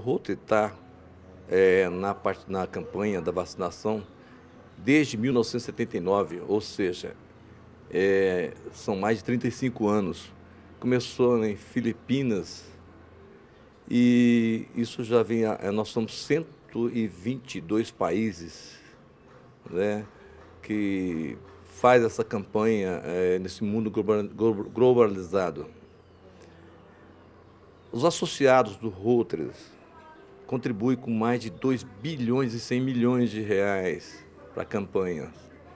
Rota está é, na, parte, na campanha da vacinação desde 1979, ou seja, é, são mais de 35 anos. Começou né, em Filipinas e isso já vem. A, é, nós somos 122 países né, que faz essa campanha é, nesse mundo globalizado. Os associados do Rotres contribui com mais de 2 bilhões e 100 milhões de reais para a campanha,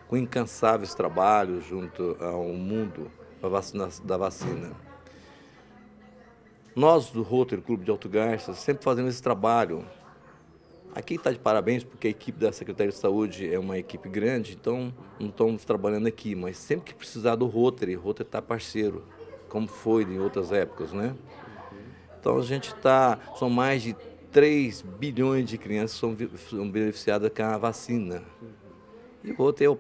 com incansáveis trabalhos junto ao mundo da vacina. Nós do Rotary Clube de Alto Garça sempre fazemos esse trabalho. Aqui está de parabéns porque a equipe da Secretaria de Saúde é uma equipe grande, então não estamos trabalhando aqui, mas sempre que precisar do Rotary, o Rotary está parceiro, como foi em outras épocas, né? Então a gente está, são mais de 3 bilhões de crianças são, são beneficiadas com a vacina. E o outro é o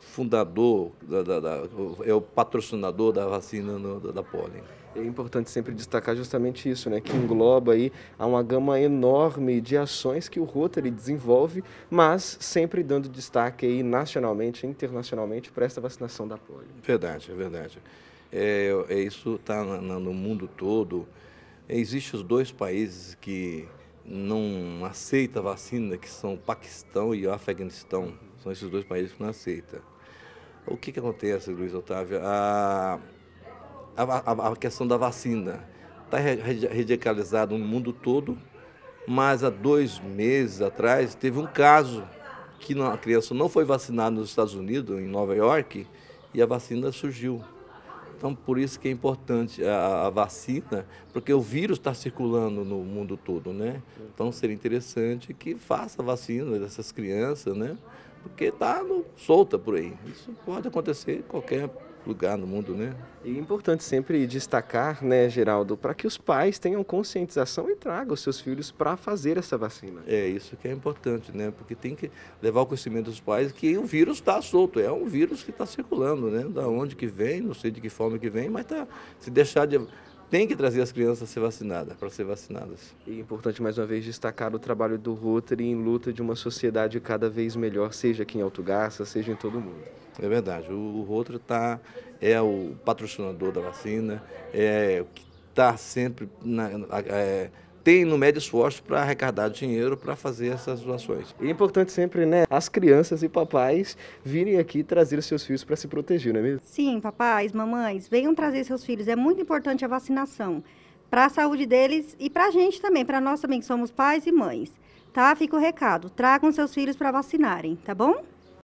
fundador, da, da, da, é o patrocinador da vacina no, da, da pólen. É importante sempre destacar justamente isso, né, que engloba aí há uma gama enorme de ações que o Rotary desenvolve, mas sempre dando destaque aí nacionalmente, internacionalmente para essa vacinação da polio. Verdade, é verdade. É, é isso está no mundo todo. Existem os dois países que não aceita vacina, que são o Paquistão e o Afeganistão. São esses dois países que não aceitam. O que, que acontece, Luiz Otávio? A, a, a questão da vacina está radicalizada no mundo todo, mas há dois meses atrás teve um caso que a criança não foi vacinada nos Estados Unidos, em Nova York, e a vacina surgiu. Então, por isso que é importante a, a vacina, porque o vírus está circulando no mundo todo, né? Então, seria interessante que faça a vacina dessas crianças, né? porque está solta por aí. Isso pode acontecer em qualquer lugar no mundo, né? E é importante sempre destacar, né, Geraldo, para que os pais tenham conscientização e tragam os seus filhos para fazer essa vacina. É isso que é importante, né? Porque tem que levar o conhecimento dos pais que o vírus está solto, é um vírus que está circulando, né? Da onde que vem, não sei de que forma que vem, mas tá se deixar de tem que trazer as crianças a ser vacinadas, para ser vacinadas. E é importante mais uma vez destacar o trabalho do Rotary em luta de uma sociedade cada vez melhor, seja aqui em Alto Garça, seja em todo o mundo. É verdade, o, o Rotary tá, é o patrocinador da vacina, é o que está sempre na, é, tem no médio esforço para arrecadar dinheiro para fazer essas doações. E é importante sempre, né, as crianças e papais virem aqui trazer os seus filhos para se proteger, não é mesmo? Sim, papais, mamães, venham trazer seus filhos. É muito importante a vacinação para a saúde deles e para a gente também, para nós também que somos pais e mães. Tá? Fica o recado. Tragam seus filhos para vacinarem, tá bom?